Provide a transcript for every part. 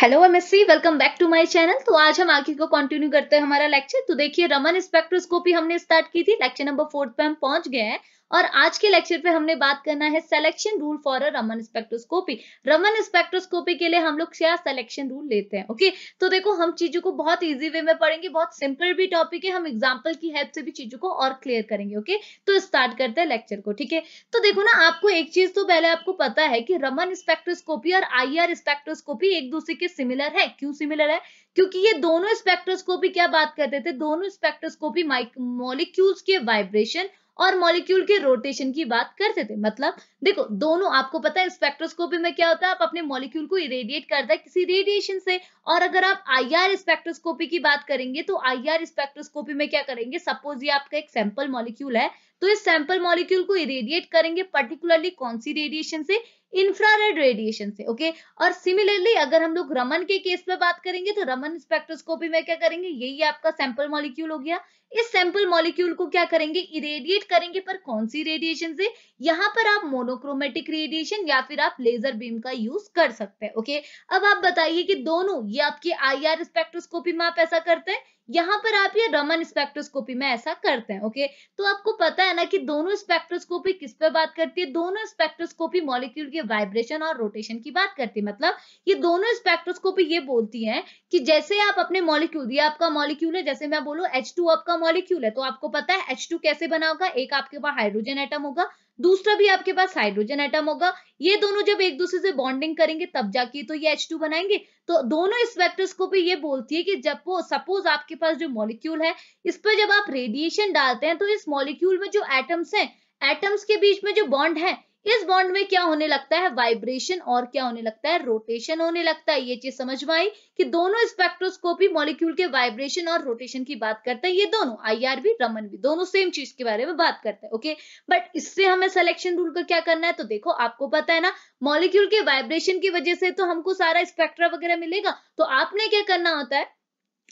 Hello MSc welcome back to my channel तो आज हम आगे को कंटिन्यू करते हैं हमारा लेक्चर तो देखिए रमन स्पेक्ट्रोस्कोपी हमने स्टार्ट की थी लेक्चर नंबर फोर्थ पे हम पहुंच गए हैं और आज के लेक्चर पे हमने बात करना है selection rule for a Raman spectroscopy Raman spectroscopy के लिए हम लोग क्या सिलेक्शन रूल लेते हैं ओके तो देखो हम चीजों को बहुत ईजी वे में पढ़ेंगे बहुत सिंपल भी टॉपिक है हम एग्जाम्पल की हेल्प से भी चीजों को और क्लियर करेंगे ओके तो स्टार्ट करते हैं लेक्चर को ठीक है तो देखो ना आपको एक चीज तो पहले आपको पता है कि रमन स्पेक्ट्रोस्कोपी और आर स्पेक्ट्रोस्कोपी एक दूसरे के सिमिलर है क्यों सिमिलर है क्योंकि ये दोनों स्पेक्ट्रोस्कोपी क्या बात करते थे दोनों स्पेक्ट्रोस्कोपी मॉलिक्यूल्स के वाइब्रेशन और मॉलिक्यूल के रोटेशन की बात करते थे मतलब देखो दोनों आपको पता है स्पेक्ट्रोस्कोपी में क्या होता है आप अपने मॉलिक्यूल को इरेडिएट करता है किसी रेडिएशन से और अगर आप आईआर स्पेक्ट्रोस्कोपी की बात करेंगे तो आईआर स्पेक्ट्रोस्कोपी में क्या करेंगे सपोज ये आपका एक सैंपल मॉलिक्यूल है तो इस सैंपल मॉलिक्यूल को इरेडिएट करेंगे पर्टिकुलरली कौन सी रेडिएशन से इंफ्रारेड रेडिएशन से ओके और सिमिलरली अगर हम लोग रमन के केस में बात करेंगे तो रमन स्पेक्ट्रोस्कोपी में क्या करेंगे यही आपका सैंपल मॉलिक्यूल हो गया इस सैंपल मॉलिक्यूल को क्या करेंगे इरेडिएट करेंगे पर कौन सी रेडिएशन से यहाँ पर आप मोनोक्रोमेटिक रेडिएशन या फिर आप लेजर बीम का यूज कर सकते हैं ओके अब आप बताइए कि दोनों ये आपकी आईआर स्पेक्ट्रोस्कोपी में आप ऐसा करते हैं यहाँ पर आप ये रमन स्पेक्ट्रोस्कोपी में ऐसा करते हैं ओके तो आपको पता है ना कि दोनों स्पेक्ट्रोस्कोपी किस पे बात करती है दोनों स्पेक्ट्रोस्कोपी मॉलिक्यूल के वाइब्रेशन और रोटेशन की बात करती है मतलब ये दोनों स्पेक्ट्रोस्कोपी ये बोलती है कि जैसे आप अपने मॉलिक्यूल ये आपका मॉलिक्यूल है जैसे मैं बोलू एच आपका मॉलिक्यूल है तो आपको पता है एच कैसे बना होगा एक आपके पास हाइड्रोजन एटम होगा दूसरा भी आपके पास हाइड्रोजन एटम होगा ये दोनों जब एक दूसरे से बॉन्डिंग करेंगे तब जाके तो ये एच टू बनाएंगे तो दोनों इस ये बोलती है कि जब वो सपोज आपके पास जो मॉलिक्यूल है इस पर जब आप रेडिएशन डालते हैं तो इस मॉलिक्यूल में जो एटम्स हैं एटम्स के बीच में जो बॉन्ड है इस बॉन्ड में क्या होने लगता है वाइब्रेशन और क्या होने लगता है रोटेशन होने लगता है ये चीज समझ में आई कि दोनों स्पेक्ट्रोस्कोपी मॉलिक्यूल के वाइब्रेशन और रोटेशन की बात करते हैं ये दोनों आईआर भी रमन भी दोनों सेम चीज के बारे में बात करते हैं ओके बट इससे हमें सिलेक्शन रूल का क्या करना है तो देखो आपको पता है ना मॉलिक्यूल के वाइब्रेशन की वजह से तो हमको सारा स्पेक्ट्रा वगैरह मिलेगा तो आपने क्या करना होता है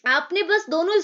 आपने बस दोनों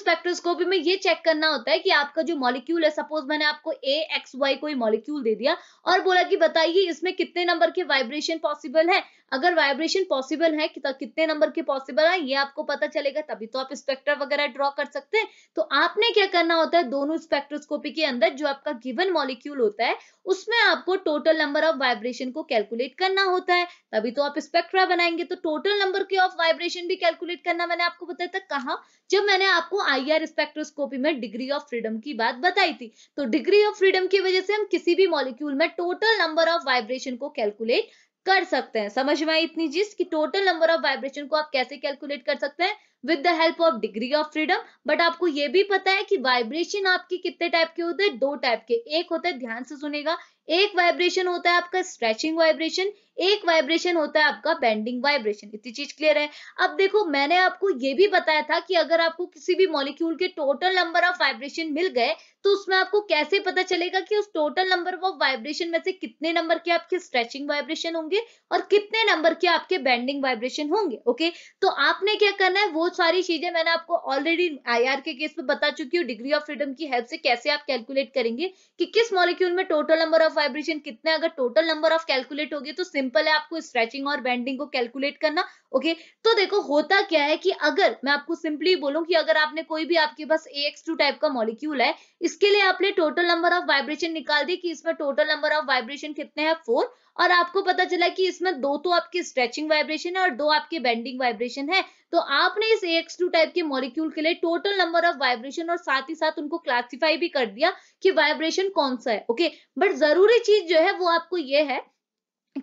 को भी में ये चेक करना होता है कि आपका जो मॉलिक्यूल है सपोज मैंने आपको ए एक्स वाई कोई मॉलिक्यूल दे दिया और बोला कि बताइए इसमें कितने नंबर के वाइब्रेशन पॉसिबल है अगर वाइब्रेशन पॉसिबल है कि तो कितने नंबर के पॉसिबल है ये आपको पता चलेगा तभी तो आप स्पेक्टर वगैरह ड्रॉ कर सकते हैं तो आपने क्या करना होता है दोनों स्पेक्ट्रोस्कोपी के अंदर जो आपका गिवन मॉलिक्यूल होता है उसमें आपको टोटल नंबर ऑफ वाइब्रेशन को कैलकुलेट करना होता है तभी तो आप स्पेक्ट्रा बनाएंगे तो टोटल नंबर के ऑफ वाइब्रेशन भी कैलकुलेट करना मैंने आपको बताया था कहा जब मैंने आपको आईआर स्पेक्ट्रोस्कोपी में डिग्री ऑफ फ्रीडम की बात बताई थी तो डिग्री ऑफ फ्रीडम की वजह से हम किसी भी मॉलिक्यूल में टोटल नंबर ऑफ वाइब्रेशन को कैलकुलेट कर सकते हैं समझ में आई इतनी चीज कि टोटल नंबर ऑफ वाइब्रेशन को आप कैसे कैलकुलेट कर सकते हैं with the help of degree of freedom but आपको ये भी पता है कि वाइब्रेशन आपके कितने टाइप के होते हैं दो टाइप के एक होता है ध्यान से सुनेगा एक वाइब्रेशन होता है आपका स्ट्रेचिंग वाइब्रेशन एक वाइब्रेशन होता है आपका बेंडिंग वाइब्रेशन इतनी चीज क्लियर है अब देखो मैंने आपको ये भी बताया था कि अगर आपको किसी भी मॉलिक्यूल के टोटल नंबर ऑफ वाइब्रेशन मिल गए तो उसमें आपको कैसे पता चलेगा कि उस टोटल नंबर ऑफ वाइब्रेशन में से कितने नंबर के आपके स्ट्रेचिंग वाइब्रेशन होंगे और कितने नंबर के आपके बैंडिंग वाइब्रेशन होंगे ओके तो आपने क्या करना है वो सारी चीजें मैंने आपको ऑलरेडी आई के केस में बता चुकी हूँ डिग्री ऑफ फ्रीडम की हेल्प से कैसे आप कैलकुलेट करेंगे कि किस मॉलिक्यूल में total number of of vibration कितने अगर टोटल नंबर ऑफ कैलकुलेट हो गए तो सिंपल है आपको स्ट्रेचिंग और बेंडिंग को कैलकुलेट करना ओके तो देखो होता क्या है कि अगर मैं आपको सिंपली बोलूं कि अगर आपने कोई भी आपके पास ए एक्स टू टाइप का मॉलिक्यूल है इसके लिए आपने टोटल नंबर ऑफ वाइब्रेशन निकाल दी कि इसमें टोटल नंबर ऑफ वाइब्रेशन कितने हैं फोर और आपको पता चला कि इसमें दो तो आपके स्ट्रेचिंग वाइब्रेशन है और दो आपके बेंडिंग वाइब्रेशन है तो आपने इस एक्स टू टाइप के मॉलिक्यूल के लिए टोटल नंबर ऑफ वाइब्रेशन और साथ ही साथ उनको क्लासिफाई भी कर दिया कि वाइब्रेशन कौन सा है ओके बट जरूरी चीज जो है वो आपको ये है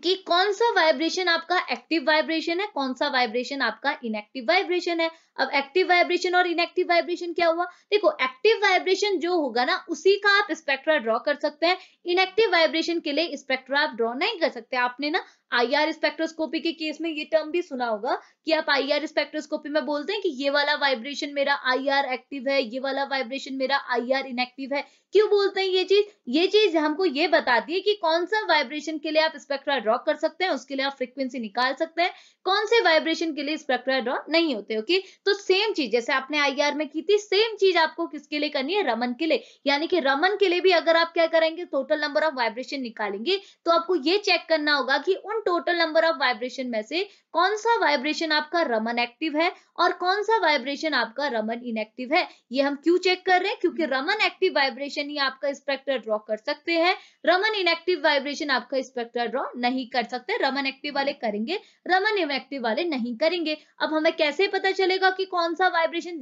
कि कौन सा वाइब्रेशन आपका एक्टिव वाइब्रेशन है कौन सा वाइब्रेशन आपका इनएक्टिव वाइब्रेशन है अब एक्टिव वाइब्रेशन और इनएक्टिव वाइब्रेशन क्या हुआ देखो एक्टिव वाइब्रेशन जो होगा ना उसी का आप स्पेक्ट्रा ड्रॉ कर सकते हैं इनएक्टिव वाइब्रेशन के लिए स्पेक्ट्रा आप ड्रॉ नहीं कर सकते आपने ना आईआर स्पेक्ट्रोस्कोपी के केस में ये टर्म भी सुना होगा कि आप आईआर स्पेक्ट्रोस्कोपी में बोलते हैं कि ये वाला वाइब्रेशन मेरा आईआर एक्टिव है ये वाला वाइब्रेशन मेरा आईआर इनएक्टिव है क्यों बोलते हैं ये चीज ये चीज हमको ये बताती है कि कौन सा वाइब्रेशन के लिए आप स्पेक्ट्रा ड्रॉ कर सकते हैं उसके लिए आप फ्रिक्वेंसी निकाल सकते हैं कौन से वाइब्रेशन के लिए स्पेक्ट्रा ड्रॉ नहीं होते ओके okay? तो तो सेम चीज जैसे आपने आईआर में की थी सेम चीज आपको किसके लिए करनी है रमन के लिए यानी कि रमन के लिए भी अगर आप क्या करेंगे टोटल नंबर ऑफ वाइब्रेशन निकालेंगे तो आपको ये चेक करना होगा कि उन टोटल नंबर ऑफ वाइब्रेशन में से कौन सा वाइब्रेशन आपका रमन एक्टिव है और कौन सा वाइब्रेशन आपका रमन इनएक्टिव है ये हम क्यों चेक कर रहे हैं क्योंकि हम्म। रमन एक्टिव वाइब्रेशन ही आपका स्पेक्टर ड्रॉ कर सकते हैं रमन इनएक्टिव वाइब्रेशन आपका स्पेक्टर ड्रॉ नहीं कर सकते रमन एक्टिव वाले करेंगे रमन इनएक्टिव वाले नहीं करेंगे अब हमें कैसे पता चलेगा कि कौन सा vibration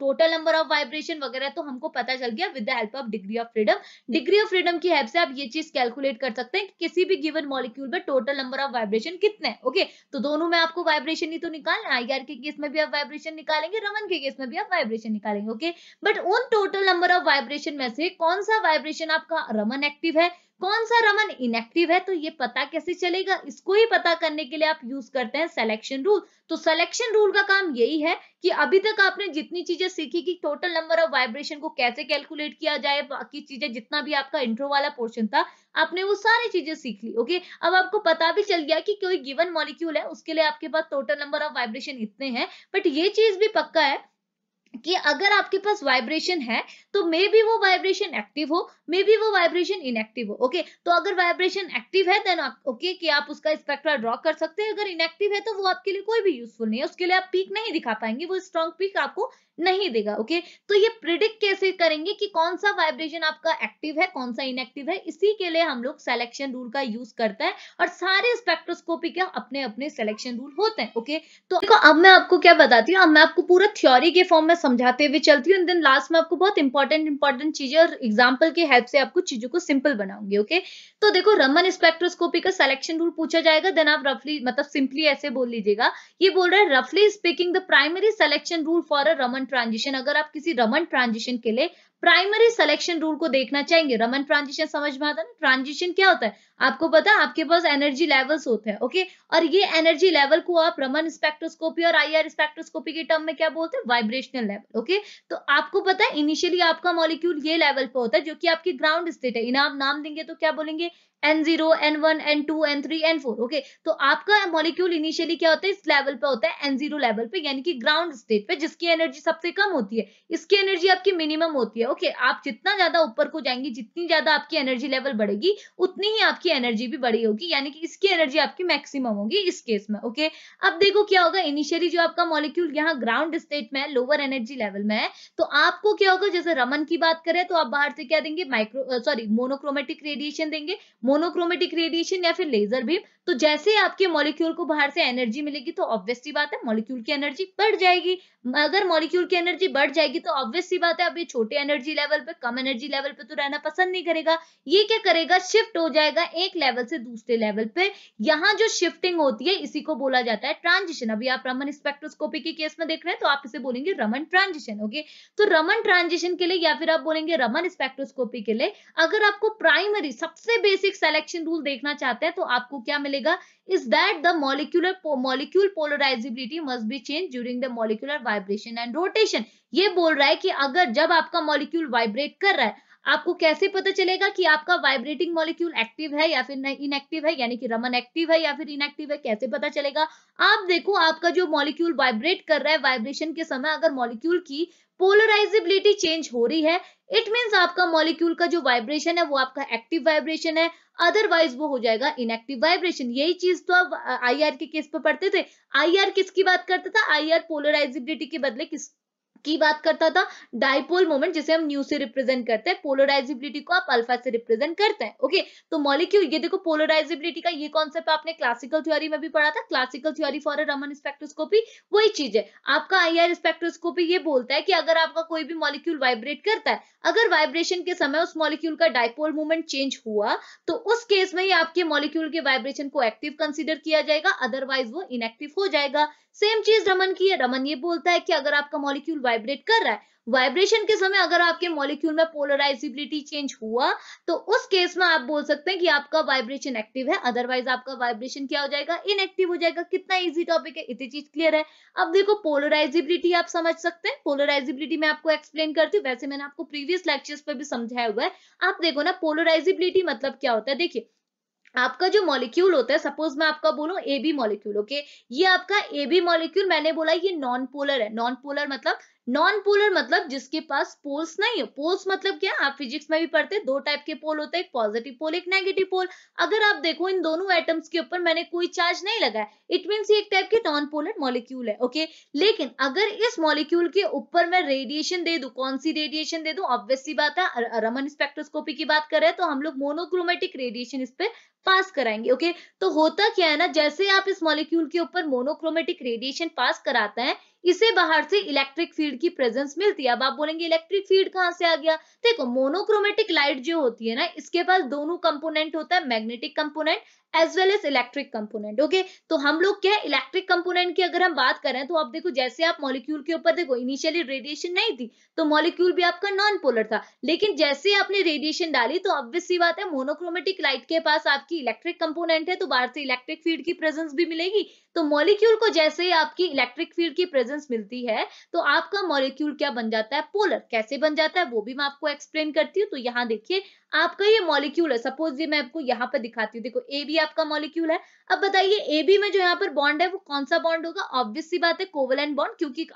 total number of vibration वगैरह तो हमको पता चल गया with the help of degree of freedom degree of freedom की हेल्प से आप ये चीज कैलकुलेट कर सकते हैं कि किसी भी गिवन मॉलिक्यूल में टोटल नंबर ऑफ वाइब्रेशन कितने ओके okay, तो दोनों में आपको वाइब्रेशन ही तो निकालना आर के केस में भी आप वाइब्रेशन निकालेंगे रमन के केस में भी आप वाइब्रेशन निकालेंगे ओके बट उन टोटल नंबर ऑफ वाइब्रेशन में से कौन सा वाइब्रेशन आपका रमन एक्टिव है कौन सा रमन इनएक्टिव है तो ये पता कैसे चलेगा इसको ही पता करने के लिए आप यूज करते हैं सिलेक्शन रूल तो सिलेक्शन रूल का काम यही है कि अभी तक आपने जितनी चीजें सीखी कि टोटल नंबर ऑफ वाइब्रेशन को कैसे कैलकुलेट किया जाए बाकी चीजें जितना भी आपका इंट्रो वाला पोर्शन था आपने वो सारी चीजें सीख ली ओके अब आपको पता भी चल गया कि कोई गिवन मॉलिक्यूल है उसके लिए आपके पास टोटल नंबर ऑफ वाइब्रेशन इतने हैं बट ये चीज भी पक्का है कि अगर आपके पास वाइब्रेशन है तो मे बी वो वाइब्रेशन एक्टिव हो मे बी वो वाइब्रेशन इनएक्टिव हो ओके okay? तो अगर वाइब्रेशन एक्टिव है देन आप ओके okay, कि आप उसका स्पेक्ट्रा ड्रॉ कर सकते हैं अगर इनएक्टिव है तो वो आपके लिए कोई भी यूजफुल नहीं है उसके लिए आप पीक नहीं दिखा पाएंगे वो स्ट्रॉन्ग पीक आपको नहीं देगा ओके okay? तो ये प्रिडिक्ट कैसे करेंगे कि कौन सा वाइब्रेशन आपका एक्टिव है कौन सा इनएक्टिव है इसी के लिए हम लोग सिलेक्शन रूल का यूज करते हैं और सारे स्पेक्ट्रोस्कोपी के अपने अपने सेलेक्शन रूल होते हैं ओके तो अब मैं आपको क्या बताती हूँ अब मैं आपको पूरा थ्योरी के फॉर्म में थोड़ा समझाते हुए चलती हूँ देन लास्ट में आपको बहुत इंपॉर्टेंट इंपॉर्टेंट चीजें और एग्जाम्पल की हेल्प से आपको चीजों को सिंपल बनाऊंगी ओके तो देखो रमन स्पेक्ट्रोस्कोपी का सिलेक्शन रूल पूछा जाएगा देन आप रफली मतलब सिंपली ऐसे बोल लीजिएगा ये बोल रहे हैं रफली speaking the primary selection rule for a Raman transition अगर आप किसी रमन ट्रांजिशन के लिए प्राइमरी सिलेक्शन रूल को देखना चाहेंगे रमन ट्रांजिशन समझ में आता है ट्रांजिशन क्या होता है आपको पता आपके पास एनर्जी लेवल्स होते हैं ओके और ये एनर्जी लेवल को आप रमन स्पेक्ट्रोस्कोपी और आईआर स्पेक्ट्रोस्कोपी के टर्म में क्या बोलते हैं वाइब्रेशनल लेवल ओके तो आपको पता है इनिशियली आपका मॉलिक्यूल ये लेवल पे होता है जो कि आपकी ग्राउंड स्टेट है इन्हें आप नाम देंगे तो क्या बोलेंगे N zero N one N two N three N four okay तो आपका मॉलिक्यूल इनिशियली क्या होता है इस लेवल पे होता है एन जीरो लेवल पे यानी कि ग्राउंड स्टेट पे जिसकी एनर्जी सबसे कम होती है इसकी एनर्जी आपकी मिनिमम होती है ओके okay, आप जितना ज्यादा ऊपर को जाएंगी जितनी ज्यादा आपकी एनर्जी लेवल बढ़ेगी उतनी ही आपकी आपकी एनर्जी भी बड़ी होगी यानी कि इसकी एनर्जी आपकी मैक्सिमम होगी इस केस में ओके अब देखो क्या होगा इनिशियली जो आपका मॉलिक्यूल यहाँ ग्राउंड स्टेट में है लोअर एनर्जी लेवल में है तो आपको क्या होगा जैसे रमन की बात करें तो आप बाहर से क्या देंगे माइक्रो सॉरी मोनोक्रोमेटिक रेडिएशन देंगे मोनोक्रोमेटिक रेडिएशन या फिर लेजर भी तो जैसे आपके मॉलिक्यूल को बाहर से एनर्जी मिलेगी तो ऑब्वियसली बात है मॉलिक्यूल की एनर्जी बढ़ जाएगी अगर मॉलिक्यूल की एनर्जी बढ़ जाएगी तो ऑब्वियस सी बात है अब ये छोटे एनर्जी लेवल पे कम एनर्जी लेवल पे तो रहना पसंद नहीं करेगा ये क्या करेगा शिफ्ट हो जाएगा एक लेवल से दूसरे लेवल पे यहाँ जो शिफ्टिंग होती है इसी को बोला जाता है ट्रांजिशन अभी आप रमन स्पेक्ट्रोस्कोपी के केस में देख रहे हैं तो आप इसे बोलेंगे रमन ट्रांजिशन ओके तो रमन ट्रांजिशन के लिए या फिर आप बोलेंगे रमन स्पेक्ट्रोस्कोपी के लिए अगर आपको प्राइमरी सबसे बेसिक सेलेक्शन रूल देखना चाहते हैं तो आपको क्या मिलेगा is that the molecular molecule polarisability must be change during the molecular vibration and rotation ये बोल रहा है कि अगर जब आपका मॉलिक्यूल वाइब्रेट कर रहा है आपको कैसे पता चलेगा कि आपका वाइब्रेटिंग मॉलिक्यूल एक्टिव है या फिर इनएक्टिव है यानी कि रमन एक्टिव है या फिर इनएक्टिव है कैसे पता चलेगा आप देखो आपका जो मॉलिक्यूल वाइब्रेट कर रहा है वाइब्रेशन के समय अगर मॉलिक्यूल की पोलराइजेबिलिटी चेंज हो रही है इट मीन्स आपका मॉलिक्यूल का जो वाइब्रेशन है वो आपका एक्टिव वाइब्रेशन है अदरवाइज वो हो जाएगा इनएक्टिव वाइब्रेशन यही चीज तो आप आई के केस पर पढ़ते थे आई किसकी बात करता था आई पोलराइजेबिलिटी के बदले किस की बात करता था डाइपोल मोमेंट जिसे हम न्यू से रिप्रेजेंट करते हैं पोलराइजिबिलिटी को आप अल्फा से रिप्रेजेंट करते हैं ओके तो मॉलिक्यूल ये देखो पोलराइजिबिलिटी का ये कॉन्सेप्ट आपने क्लासिकल थ्योरी में भी पढ़ा था classical theory for a Raman spectroscopy वही चीज है आपका आई आर स्पेक्ट्रोस्कोपी ये बोलता है कि अगर आपका कोई भी मॉलिक्यूल वाइब्रेट करता है अगर वाइब्रेशन के समय उस मॉलिक्यूल का डाइपोल मूवमेंट चेंज हुआ तो उस केस में ही आपके मॉलिक्यूल के वाइब्रेशन को एक्टिव कंसिडर किया जाएगा अदरवाइज वो इनएक्टिव हो जाएगा सेम चीज रमन की है रमन ये बोलता है कि अगर आपका मॉलिक्यूल वाइब्रेट कर रहा है वाइब्रेशन के समय अगर आपके मॉलिक्यूल में पोलराइजिबिलिटी चेंज हुआ तो उस केस में आप बोल सकते हैं कि आपका वाइब्रेशन एक्टिव है अदरवाइज आपका वाइब्रेशन क्या हो जाएगा इनएक्टिव हो जाएगा कितना इजी टॉपिक है इतनी चीज क्लियर है अब देखो पोलराइजिबिलिटी आप समझ सकते हैं पोलराइजिबिलिटी मैं आपको एक्सप्लेन करती हूँ वैसे मैंने आपको प्रीवियस लेक्चर्स पर भी समझाया हुआ है आप देखो ना पोलराइजिबिलिटी मतलब क्या होता है देखिए आपका जो मॉलिक्यूल होता है सपोज मैं आपका बोलूं ए बी मॉलिक्यूल ओके ये आपका ए बी मॉलिक्यूल मैंने बोला ये नॉन पोलर है नॉन पोलर मतलब नॉन पोलर मतलब जिसके पास पोल्स नहीं है पोल्स मतलब क्या आप फिजिक्स में भी पढ़ते दो टाइप के पोल होते हैं एक पॉजिटिव पोल एक नेगेटिव पोल अगर आप देखो इन दोनों एटम्स के ऊपर मैंने कोई चार्ज नहीं लगाया इट मीन एक टाइप की नॉन पोलर मॉलिक्यूल है ओके लेकिन अगर इस मॉलिक्यूल के ऊपर मैं रेडिएशन दे दू कौन सी रेडिएशन दे दू ऑब्वियसली बात है रमन स्पेक्ट्रोस्कोपी की बात करें तो हम लोग मोनोक्रोमेटिक रेडिएशन इस पर पास कराएंगे ओके तो होता क्या है ना जैसे आप इस मॉलिक्यूल के ऊपर मोनोक्रोमेटिक रेडिएशन पास कराते हैं इसे बाहर से इलेक्ट्रिक फील्ड की प्रेजेंस मिलती है अब आप बोलेंगे इलेक्ट्रिक फील्ड कहाँ से आ गया देखो मोनोक्रोमेटिक लाइट जो होती है ना इसके पास दोनों कंपोनेंट होता है magnetic component as well as electric component okay तो हम लोग क्या इलेक्ट्रिक कंपोनेंट की अगर हम बात करें तो आप देखो जैसे आप मॉलिक्यूल के ऊपर देखो इनिशियली रेडिएशन नहीं थी तो मॉलिक्यूल भी आपका नॉन पोलर था लेकिन जैसे आपने रेडिएशन डाली तो ऑब्वियस बात है मोनोक्रोमेटिक लाइट के पास आपकी इलेक्ट्रिक कंपोनेंट है तो बाहर से इलेक्ट्रिक फील्ड की प्रेजेंस भी मिलेगी तो मॉलिक्यूल को जैसे ही आपकी इलेक्ट्रिक फील्ड की प्रेजेंस मिलती है तो आपका मॉलिक्यूल क्या बन जाता है पोलर कैसे बन जाता है वो भी मैं आपको एक्सप्लेन करती हूँ तो यहाँ देखिए आपका ये मॉलिक्यूल है सपोज ये मैं आपको यहाँ पर दिखाती हूँ देखो ए बी ये आपका मॉलिक्यूल है अब बताइए ए बी में जो यहाँ पर बॉन्ड है वो कौन सा बॉन्ड होगा ऑब्वियसली बात है कोवलेंट बॉन्ड क्योंकि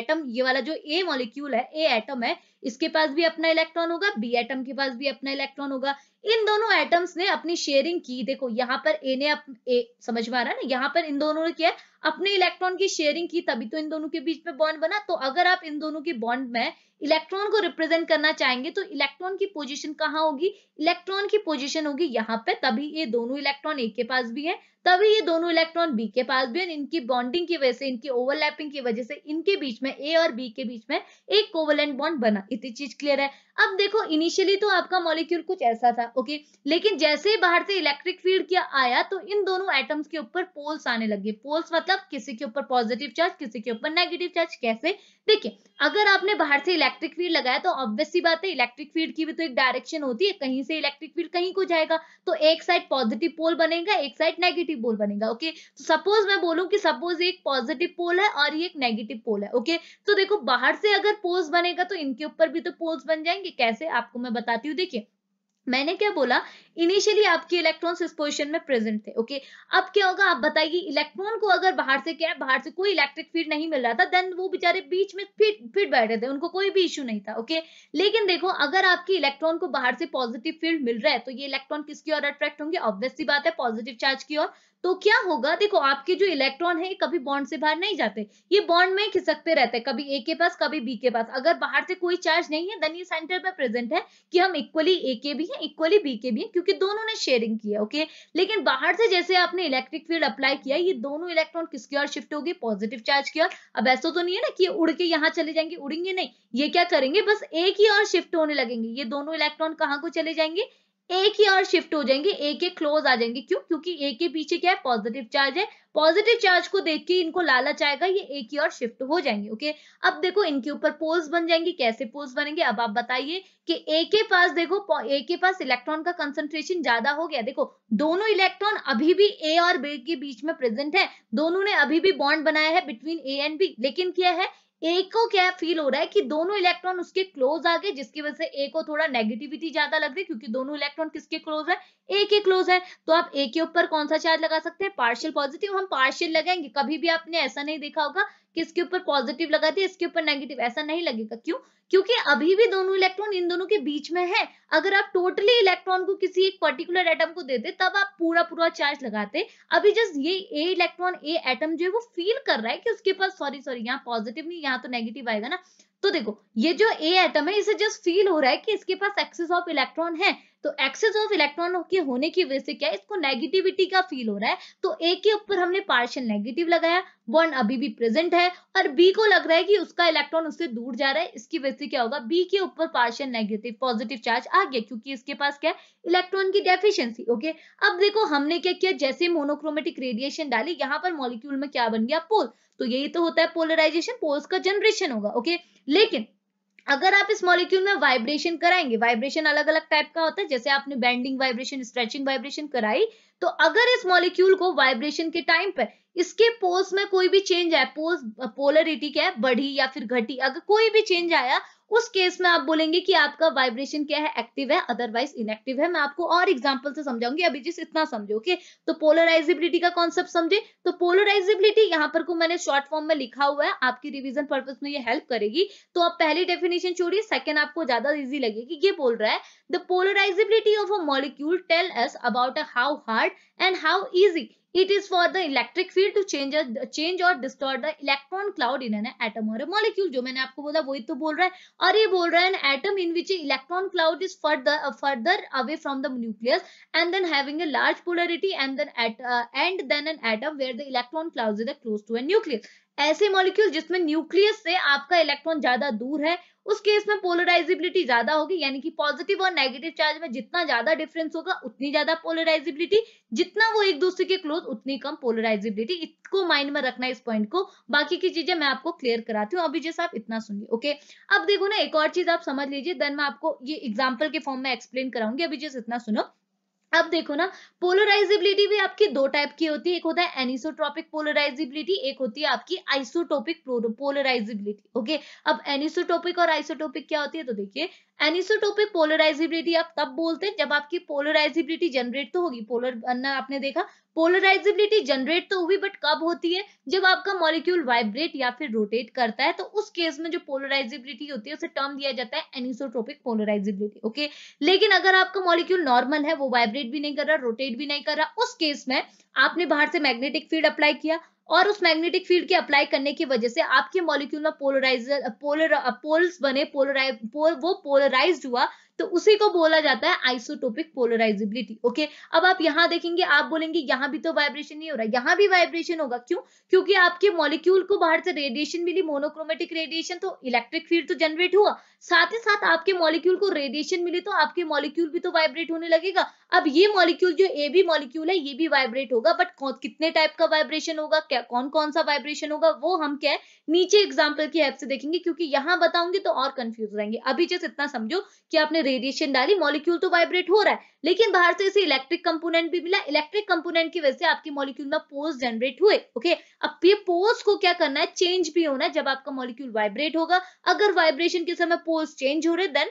एटम ये वाला जो ए मॉलिक्यूल है ए एटम है इसके पास भी अपना इलेक्ट्रॉन होगा बी एटम के पास भी अपना इलेक्ट्रॉन होगा इन दोनों एटम्स ने अपनी शेयरिंग की देखो यहाँ पर ए ने ए, समझ में आ रहा है ना यहाँ पर इन दोनों ने क्या है अपने इलेक्ट्रॉन की शेयरिंग की तभी तो इन दोनों के बीच में बॉन्ड बना तो अगर आप इन दोनों के बॉन्ड में इलेक्ट्रॉन को रिप्रेजेंट करना चाहेंगे तो इलेक्ट्रॉन की पोजिशन कहाँ होगी इलेक्ट्रॉन की पोजिशन होगी यहाँ पे तभी ये दोनों इलेक्ट्रॉन एक के पास भी है तभी ये दोनों इलेक्ट्रॉन बी के पास भी इनकी बॉन्डिंग की वजह से इनकी ओवरलैपिंग की वजह से इनके बीच में ए और बी के बीच में एक कोवलेंट बॉन्ड बना इतनी चीज क्लियर है अब देखो इनिशियली तो आपका मॉलिक्यूल कुछ ऐसा था ओके लेकिन जैसे ही बाहर से इलेक्ट्रिक फील्ड किया आया तो इन दोनों एटम्स के ऊपर पोल्स आने लगे पोल्स मतलब किसी के ऊपर पॉजिटिव चार्ज किसी के ऊपर नेगेटिव चार्ज कैसे देखिए अगर आपने बाहर से इलेक्ट्रिक फील्ड लगाया तो ऑब्वियसली बात है इलेक्ट्रिक फील्ड की भी तो एक डायरेक्शन होती है कहीं से इलेक्ट्रिक फील्ड कहीं को जाएगा तो एक साइड पॉजिटिव पोल बनेगा एक साइड नेगेटिव पॉजिटिव पोल बनेगा ओके तो सपोज मैं बोलूँ कि सपोज एक पॉजिटिव पोल है और ये एक नेगेटिव पोल है ओके तो देखो बाहर से अगर पोल्स बनेगा तो इनके ऊपर भी तो पोल्स बन जाएंगे कैसे आपको मैं बताती हूँ देखिए मैंने क्या बोला इनिशियली आपके इलेक्ट्रॉन्स इस पोजिशन में प्रेजेंट थे ओके अब क्या होगा आप बताइए इलेक्ट्रॉन को अगर बाहर से क्या बाहर से कोई इलेक्ट्रिक फील्ड नहीं मिल रहा था देन वो बेचारे बीच में फिट फिट बैठे थे उनको कोई भी इश्यू नहीं था ओके लेकिन देखो अगर आपके इलेक्ट्रॉन को बाहर से पॉजिटिव फील्ड मिल रहा है तो ये इलेक्ट्रॉन किसकी ओर अट्रैक्ट होंगे ऑब्वियसली बात है पॉजिटिव चार्ज की ओर तो क्या होगा देखो आपके जो इलेक्ट्रॉन है कभी बॉन्ड से बाहर नहीं जाते ये बॉन्ड में खिसकते रहते हैं कभी ए के पास कभी बी के पास अगर बाहर से कोई चार्ज नहीं है देन ये सेंटर पर प्रेजेंट है कि हम इक्वली ए के भी हैं इक्वली बी के भी हैं क्योंकि दोनों ने शेयरिंग किया ओके लेकिन बाहर से जैसे आपने इलेक्ट्रिक फील्ड अप्लाई किया ये दोनों इलेक्ट्रॉन किसकी ओर शिफ्ट होगी पॉजिटिव चार्ज की ओर अब ऐसा तो नहीं है ना कि उड़ के यहाँ चले जाएंगे उड़ेंगे नहीं ये क्या करेंगे बस एक ही और शिफ्ट होने लगेंगे ये दोनों इलेक्ट्रॉन कहाँ को चले जाएंगे एक ही और शिफ्ट हो जाएंगे एक एक क्लोज आ जाएंगे क्यों क्योंकि ए के पीछे क्या है पॉजिटिव चार्ज है पॉजिटिव चार्ज को देख के इनको लालच आएगा ये एक ही और शिफ्ट हो जाएंगे ओके अब देखो इनके ऊपर पोल्स बन जाएंगे कैसे पोल्स बनेंगे अब आप बताइए कि ए के पास देखो ए के पास इलेक्ट्रॉन का कंसंट्रेशन ज्यादा हो गया देखो दोनों इलेक्ट्रॉन अभी भी ए और बी के बीच में प्रेजेंट है दोनों ने अभी भी बॉन्ड बनाया है बिटवीन ए एंड बी लेकिन क्या है एक को क्या फील हो रहा है कि दोनों इलेक्ट्रॉन उसके क्लोज आ गए जिसकी वजह से ए को थोड़ा नेगेटिविटी ज्यादा लग रही है क्योंकि दोनों इलेक्ट्रॉन किसके क्लोज है ए के क्लोज है तो आप ए के ऊपर कौन सा चार्ज लगा सकते हैं पार्शियल पॉजिटिव हम पार्शियल लगाएंगे कभी भी आपने ऐसा नहीं देखा होगा इसके ऊपर पॉजिटिव लगा दिया इसके ऊपर नेगेटिव ऐसा नहीं लगेगा क्यों क्योंकि अभी भी दोनों इलेक्ट्रॉन इन दोनों के बीच में है अगर आप टोटली इलेक्ट्रॉन को किसी एक पर्टिकुलर एटम को देते तब आप पूरा पूरा चार्ज लगाते अभी जस्ट ये ए इलेक्ट्रॉन ए एटम जो है वो फील कर रहा है कि उसके पास सॉरी सॉरी यहाँ पॉजिटिव नहीं यहाँ तो नेगेटिव आएगा ना तो देखो ये जो ए एटम है इसे जस्ट फील हो रहा है कि इसके पास एक्सेस ऑफ इलेक्ट्रॉन है तो एक्सेस ऑफ इलेक्ट्रॉन के होने की वजह से क्या है इसको नेगेटिविटी का फील हो रहा है तो ए के ऊपर हमने पार्शियल नेगेटिव लगाया बॉन्ड अभी भी प्रेजेंट है और बी को लग रहा है कि उसका इलेक्ट्रॉन उससे दूर जा रहा है इसकी वजह से क्या होगा बी के ऊपर पार्शियल नेगेटिव पॉजिटिव चार्ज आ गया क्योंकि इसके पास क्या है इलेक्ट्रॉन की डेफिशिएंसी ओके अब देखो हमने क्या किया जैसे मोनोक्रोमेटिक रेडिएशन डाली यहाँ पर मॉलिक्यूल में क्या बन गया पोल तो यही तो होता है पोलराइजेशन पोल्स का जनरेशन होगा ओके लेकिन अगर आप इस मॉलिक्यूल में वाइब्रेशन कराएंगे वाइब्रेशन अलग अलग टाइप का होता है जैसे आपने बैंडिंग वाइब्रेशन स्ट्रेचिंग वाइब्रेशन कराई तो अगर इस मॉलिक्यूल को वाइब्रेशन के टाइम पर इसके पोल्स में कोई भी चेंज आया पोज पोलरिटी क्या है बढ़ी या फिर घटी अगर कोई भी चेंज आया उस केस में आप बोलेंगे कि आपका वाइब्रेशन क्या है एक्टिव है अदरवाइज इनएक्टिव है मैं आपको और एग्जांपल से समझाऊंगी अभी जिस इतना समझो ओके तो पोलराइजेबिलिटी का कॉन्सेप्ट समझे तो पोलराइजेबिलिटी यहाँ पर को मैंने शॉर्ट फॉर्म में लिखा हुआ है आपकी रिविजन पर्पज में ये हेल्प करेगी तो आप पहली डेफिनेशन छोड़िए सेकंड आपको ज्यादा इजी लगेगी ये बोल रहा है the polarisability of a molecule tells about how hard and how easy It is for the electric field to change change or distort the electron cloud in an atom or a molecule. जो मैंने आपको बोला वही तो बोल रहा है और ये बोल रहा है an atom in which the electron cloud is further away from the nucleus and then having a large polarity and then at uh, and then an atom where the electron cloud is close to a nucleus. ऐसे molecule जिसमें nucleus से आपका electron ज्यादा दूर है उस case में polarisability ज्यादा होगी यानी कि पॉजिटिव और नेगेटिव चार्ज में जितना ज्यादा डिफरेंस होगा उतनी ज्यादा पोलराइजिबिलिटी जितना वो एक दूसरे के क्लोज उतनी कम पोलराइजिबिलिटी इसको माइंड में रखना इस पॉइंट को बाकी की चीजें मैं आपको क्लियर कराती हूँ अभी जैसे आप इतना सुनिए ओके अब देखो ना एक और चीज आप समझ लीजिए देन मैं आपको ये एग्जाम्पल के फॉर्म में एक्सप्लेन कराऊंगी अभी जैसे इतना सुनो अब देखो ना पोलराइजेबिलिटी भी आपकी दो टाइप की होती है एक होता है एनिसोट्रॉपिक पोलराइजेबिलिटी एक होती है आपकी आइसोटोपिक पोलराइजेबिलिटी ओके अब एनिसोटोपिक और आइसोटोपिक क्या होती है तो देखिए एनिसोटोपिक पोलराइजिबिलिटी आप तब बोलते हैं जब आपकी पोलराइजिबिलिटी जनरेट तो होगी पोलर बनना आपने देखा पोलराइजिबिलिटी जनरेट तो हुई बट कब होती है जब आपका मॉलिक्यूल वाइब्रेट या फिर रोटेट करता है तो उस केस में जो पोलराइजिबिलिटी होती है उसे टर्म दिया जाता है एनिसोट्रोपिक पोलराइजिबिलिटी ओके लेकिन अगर आपका मॉलिक्यूल नॉर्मल है वो वाइब्रेट भी नहीं कर रहा रोटेट भी नहीं कर रहा उस केस में आपने बाहर से मैग्नेटिक फील्ड अप्लाई किया और उस मैग्नेटिक फील्ड के अप्लाई करने की वजह से आपके मॉलिक्यूल में पोलराइजर पोलर पोल्स बने पोलराइज पोल वो पोलराइज हुआ तो उसी को बोला जाता है आइसोटोपिक पोलराइजिबिलिटी ओके अब आप यहां देखेंगे आप बोलेंगे यहां भी तो वाइब्रेशन नहीं हो रहा यहां भी वाइब्रेशन होगा क्यों क्योंकि आपके मॉलिक्यूल को बाहर से रेडिएशन मिली मोनोक्रोमेटिक रेडिएशन तो इलेक्ट्रिक फील्ड तो जनरेट हुआ साथ ही साथ आपके मॉलिक्यूल को रेडिएशन मिली तो आपके मॉलिक्यूल भी तो वाइब्रेट होने लगेगा अब ये मॉलिक्यूल जो ए बी मॉलिक्यूल है ये भी वाइब्रेट होगा बट कितने टाइप का वाइब्रेशन होगा क्या कौन कौन सा वाइब्रेशन होगा वो हम क्या है नीचे एग्जाम्पल की हेल्प से देखेंगे क्योंकि यहां बताऊंगे तो और कंफ्यूज रहेंगे अभी जस्ट इतना समझो कि आपने रेडिएशन डाली मॉलिक्यूल तो वाइब्रेट हो रहा है लेकिन बाहर से इसे इलेक्ट्रिक कंपोनेंट भी मिला इलेक्ट्रिक कंपोनेंट की वजह से आपके मॉलिक्यूल में पोज जनरेट हुए ओके अब ये पोज को क्या करना है चेंज भी होना है जब आपका मॉलिक्यूल वाइब्रेट होगा अगर वाइब्रेशन के समय पोज चेंज हो रहे देन